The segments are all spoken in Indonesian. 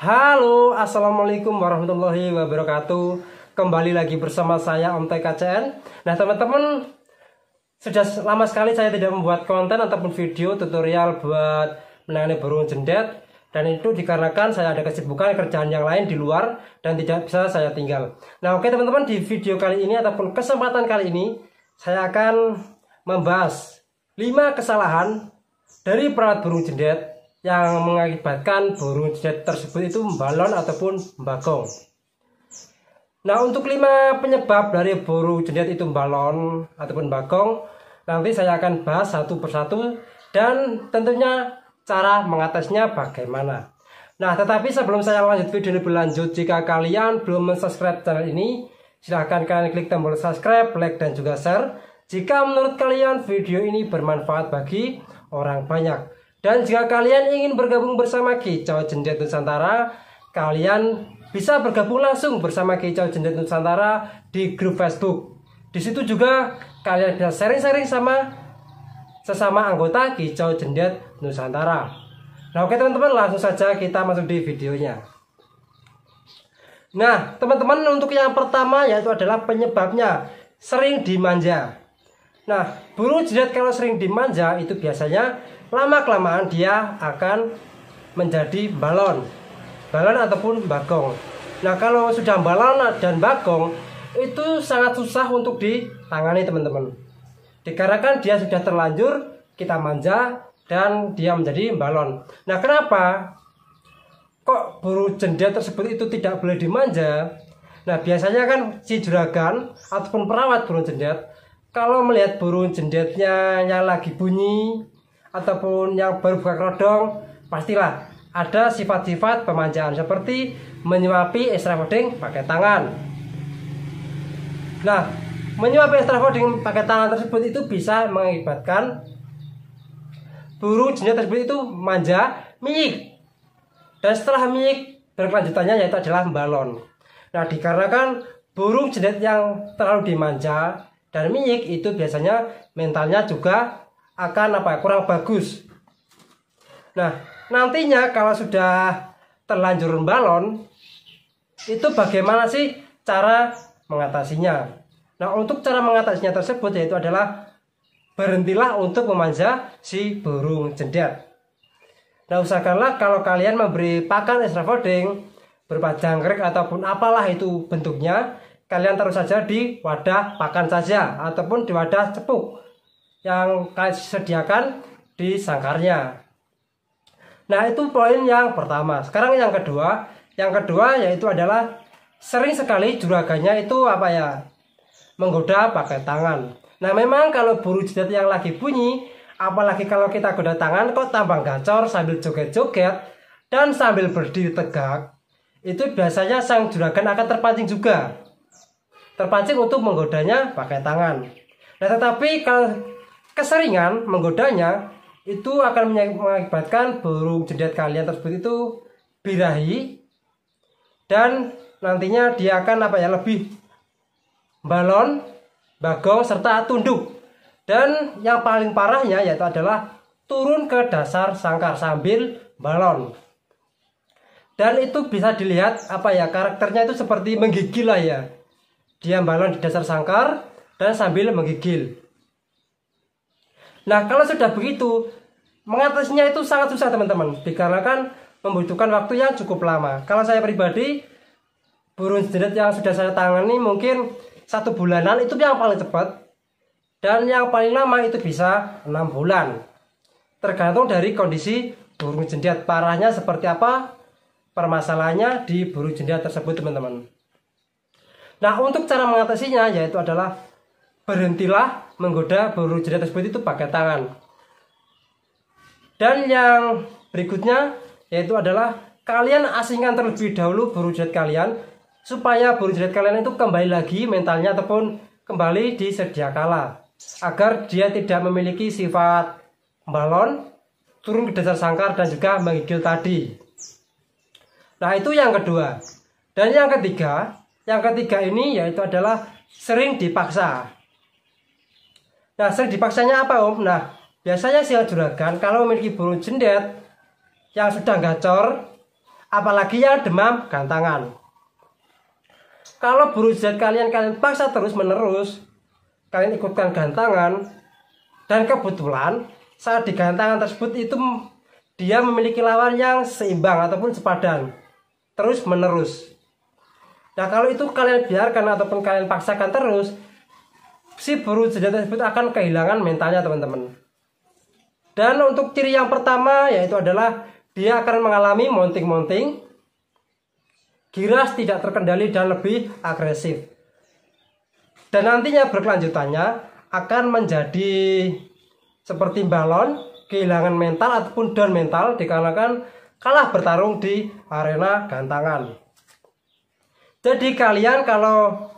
Halo, Assalamualaikum warahmatullahi wabarakatuh Kembali lagi bersama saya Om TKCN Nah teman-teman Sudah lama sekali saya tidak membuat konten ataupun video tutorial buat menangani burung jendet dan itu dikarenakan saya ada kesibukan kerjaan yang lain di luar dan tidak bisa saya tinggal. Nah oke teman-teman di video kali ini ataupun kesempatan kali ini saya akan membahas 5 kesalahan dari perawat burung jendet yang mengakibatkan burung cedet tersebut itu membalon ataupun membagong. Nah untuk lima penyebab dari burung jendet itu balon ataupun bagong Nanti saya akan bahas satu persatu dan tentunya cara mengatasinya bagaimana Nah tetapi sebelum saya lanjut video ini berlanjut Jika kalian belum subscribe channel ini Silahkan kalian klik tombol subscribe, like dan juga share Jika menurut kalian video ini bermanfaat bagi orang banyak dan jika kalian ingin bergabung bersama Kicau Jendet Nusantara, kalian bisa bergabung langsung bersama Kicau Jendet Nusantara di grup Facebook. Di situ juga kalian bisa sharing-sharing sama sesama anggota Kicau Jendet Nusantara. Nah, oke teman-teman, langsung saja kita masuk di videonya. Nah, teman-teman untuk yang pertama yaitu adalah penyebabnya sering dimanja. Nah, burung jidat kalau sering dimanja itu biasanya lama kelamaan dia akan menjadi balon balon ataupun bakong. nah kalau sudah balon dan bakong itu sangat susah untuk ditangani teman-teman dikarenakan dia sudah terlanjur kita manja dan dia menjadi balon nah kenapa kok burung jendela tersebut itu tidak boleh dimanja nah biasanya kan si juragan ataupun perawat burung jendet kalau melihat burung jendetnya yang lagi bunyi ataupun yang buka kerodong pastilah ada sifat-sifat pemanjaan seperti menyuapi extravading pakai tangan. Nah, menyuapi extravading pakai tangan tersebut itu bisa mengakibatkan burung jenis tersebut itu manja, miik Dan setelah miik berkelanjutannya yaitu adalah balon. Nah, dikarenakan burung jenis yang terlalu dimanja dan miik itu biasanya mentalnya juga akan apa ya, kurang bagus nah nantinya kalau sudah terlanjur balon itu bagaimana sih cara mengatasinya nah untuk cara mengatasinya tersebut yaitu adalah berhentilah untuk memanja si burung jendet. nah usahakanlah kalau kalian memberi pakan extra folding berupa jangkrik ataupun apalah itu bentuknya kalian taruh saja di wadah pakan saja ataupun di wadah cepuk yang kalian sediakan di sangkarnya. Nah, itu poin yang pertama. Sekarang yang kedua, yang kedua yaitu adalah sering sekali juragannya itu apa ya? menggoda pakai tangan. Nah, memang kalau buru jidat yang lagi bunyi, apalagi kalau kita goda tangan kok tambah gacor sambil joget-joget dan sambil berdiri tegak, itu biasanya sang juragan akan terpancing juga. Terpancing untuk menggodanya pakai tangan. Nah, tetapi kalau keseringan menggodanya itu akan mengakibatkan burung jendet kalian tersebut itu birahi dan nantinya dia akan apa ya lebih balon, bagong serta tunduk. Dan yang paling parahnya yaitu adalah turun ke dasar sangkar sambil balon. Dan itu bisa dilihat apa ya karakternya itu seperti menggigil lah ya. Dia balon di dasar sangkar dan sambil menggigil. Nah, kalau sudah begitu, mengatasinya itu sangat susah teman-teman, dikarenakan membutuhkan waktu yang cukup lama. Kalau saya pribadi, burung jerit yang sudah saya tangani mungkin satu bulanan itu yang paling cepat, dan yang paling lama itu bisa enam bulan. Tergantung dari kondisi burung jendiat parahnya seperti apa, permasalahannya di burung jendiat tersebut teman-teman. Nah untuk cara mengatasinya yaitu adalah berhentilah menggoda buru jeda tersebut itu pakai tangan. Dan yang berikutnya yaitu adalah kalian asingkan terlebih dahulu buru jeda kalian supaya buru jeda kalian itu kembali lagi mentalnya ataupun kembali di sedia kala agar dia tidak memiliki sifat balon turun ke dasar sangkar dan juga menggigil tadi. Nah itu yang kedua. Dan yang ketiga, yang ketiga ini yaitu adalah sering dipaksa. Nah, sering dipaksanya apa, Om? Nah, biasanya sih juragan kalau memiliki burung jendet yang sedang gacor, apalagi yang demam gantangan. Kalau burung jendet kalian kalian paksa terus-menerus, kalian ikutkan gantangan dan kebetulan saat di gantangan tersebut itu dia memiliki lawan yang seimbang ataupun sepadan terus menerus. Nah, kalau itu kalian biarkan ataupun kalian paksakan terus, si buru senjata tersebut akan kehilangan mentalnya teman-teman. Dan untuk ciri yang pertama yaitu adalah dia akan mengalami mounting-mounting, giras tidak terkendali dan lebih agresif. Dan nantinya berkelanjutannya akan menjadi seperti balon, kehilangan mental ataupun down mental dikarenakan kalah bertarung di arena gantangan. Jadi kalian kalau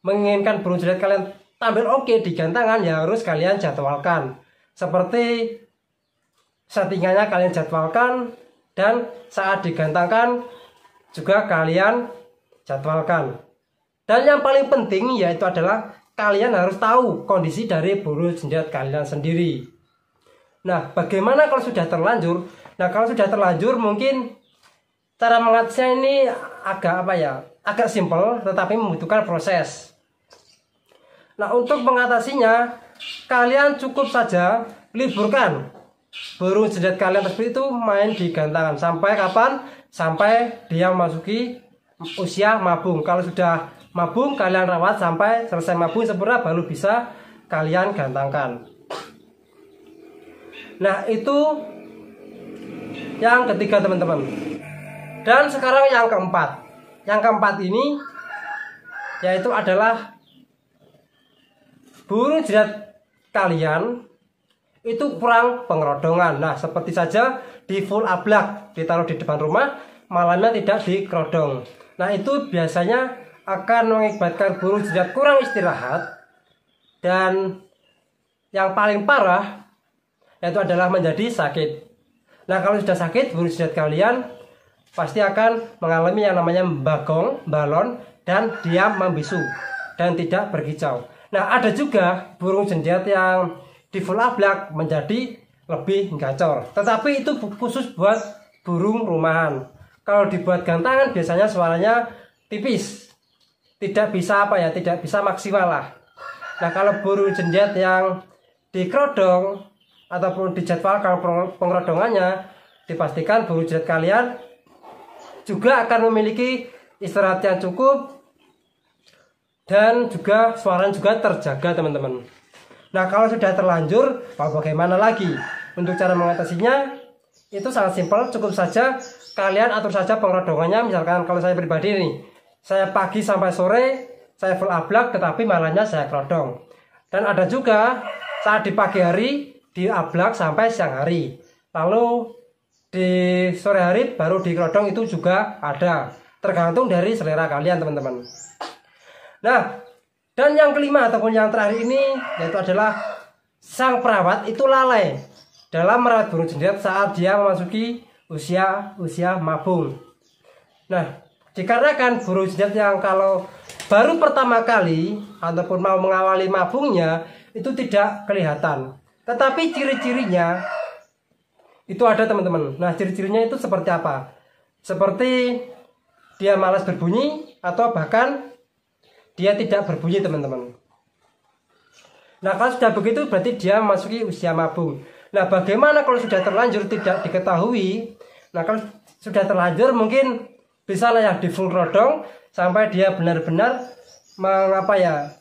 menginginkan burung jelit kalian tampil oke okay di gantangan yang harus kalian jadwalkan. Seperti settingannya kalian jadwalkan dan saat digantangkan juga kalian jadwalkan. Dan yang paling penting yaitu adalah kalian harus tahu kondisi dari buruh senjat kalian sendiri. Nah, bagaimana kalau sudah terlanjur? Nah, kalau sudah terlanjur mungkin cara mengatasinya ini agak apa ya? Agak simple tetapi membutuhkan proses. Nah, untuk mengatasinya, kalian cukup saja liburkan burung jedet kalian tersebut itu main di gantangan sampai kapan? Sampai dia memasuki usia mabung. Kalau sudah mabung, kalian rawat sampai selesai mabung sempurna baru bisa kalian gantangkan. Nah, itu yang ketiga, teman-teman. Dan sekarang yang keempat. Yang keempat ini yaitu adalah Burung jerat kalian itu kurang pengerodongan. Nah, seperti saja di full ablak ditaruh di depan rumah, malamnya tidak dikerodong. Nah, itu biasanya akan mengibatkan burung jerat kurang istirahat dan yang paling parah yaitu adalah menjadi sakit. Nah, kalau sudah sakit burung jerat kalian pasti akan mengalami yang namanya bagong, balon dan diam membisu dan tidak berkicau. Nah, ada juga burung jendiat yang di divulablak menjadi lebih gacor. Tetapi itu khusus buat burung rumahan. Kalau dibuat gantangan biasanya suaranya tipis. Tidak bisa apa ya, tidak bisa maksimal lah. Nah, kalau burung jendiat yang dikrodong ataupun dijadwalkan pengrodongannya, dipastikan burung jendiat kalian juga akan memiliki istirahat yang cukup dan juga suara juga terjaga teman-teman. Nah kalau sudah terlanjur, mau bagaimana lagi? Untuk cara mengatasinya itu sangat simpel, cukup saja kalian atur saja pengrodongannya. Misalkan kalau saya pribadi ini, saya pagi sampai sore saya full ablak tetapi malamnya saya kerodong. Dan ada juga saat di pagi hari di ablak sampai siang hari. Lalu di sore hari baru di kerodong itu juga ada. Tergantung dari selera kalian teman-teman. Nah, dan yang kelima ataupun yang terakhir ini yaitu adalah sang perawat itu lalai dalam merawat burung jenderat saat dia memasuki usia usia mabung. Nah, dikarenakan burung jenderat yang kalau baru pertama kali ataupun mau mengawali mabungnya itu tidak kelihatan. Tetapi ciri-cirinya itu ada teman-teman. Nah, ciri-cirinya itu seperti apa? Seperti dia malas berbunyi atau bahkan dia tidak berbunyi teman-teman nah kalau sudah begitu berarti dia memasuki usia mabung nah bagaimana kalau sudah terlanjur tidak diketahui nah kalau sudah terlanjur mungkin bisa lah ya rodong sampai dia benar-benar mengapa ya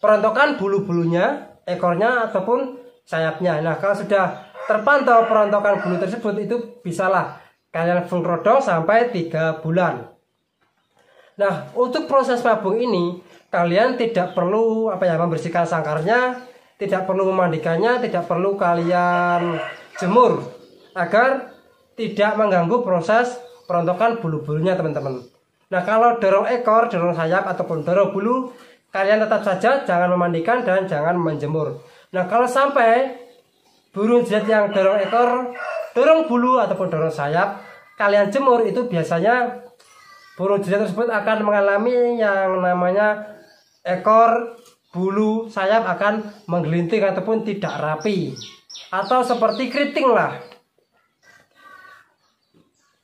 perontokan bulu-bulunya ekornya ataupun sayapnya nah kalau sudah terpantau perontokan bulu tersebut itu bisalah kalian full rodong sampai 3 bulan Nah, untuk proses mabung ini, kalian tidak perlu apa ya membersihkan sangkarnya, tidak perlu memandikannya, tidak perlu kalian jemur agar tidak mengganggu proses perontokan bulu-bulunya teman-teman. Nah, kalau dorong ekor, dorong sayap ataupun dorong bulu, kalian tetap saja jangan memandikan dan jangan menjemur. Nah, kalau sampai burung jet yang dorong ekor, dorong bulu ataupun dorong sayap, kalian jemur itu biasanya burung jenis tersebut akan mengalami yang namanya ekor bulu sayap akan menggelinting ataupun tidak rapi atau seperti keriting lah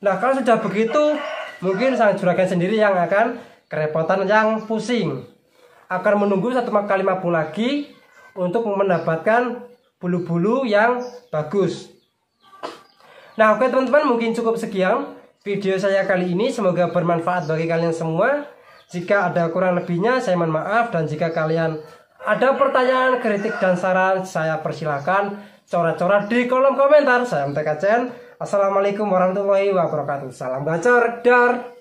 nah kalau sudah begitu mungkin sang juragan sendiri yang akan kerepotan yang pusing akan menunggu satu kali mampu lagi untuk mendapatkan bulu-bulu yang bagus nah oke teman-teman mungkin cukup sekian video saya kali ini semoga bermanfaat bagi kalian semua. Jika ada kurang lebihnya saya mohon maaf dan jika kalian ada pertanyaan, kritik dan saran saya persilahkan corak-corak di kolom komentar. Saya MTK Chen. Assalamualaikum warahmatullahi wabarakatuh. Salam gacor dar.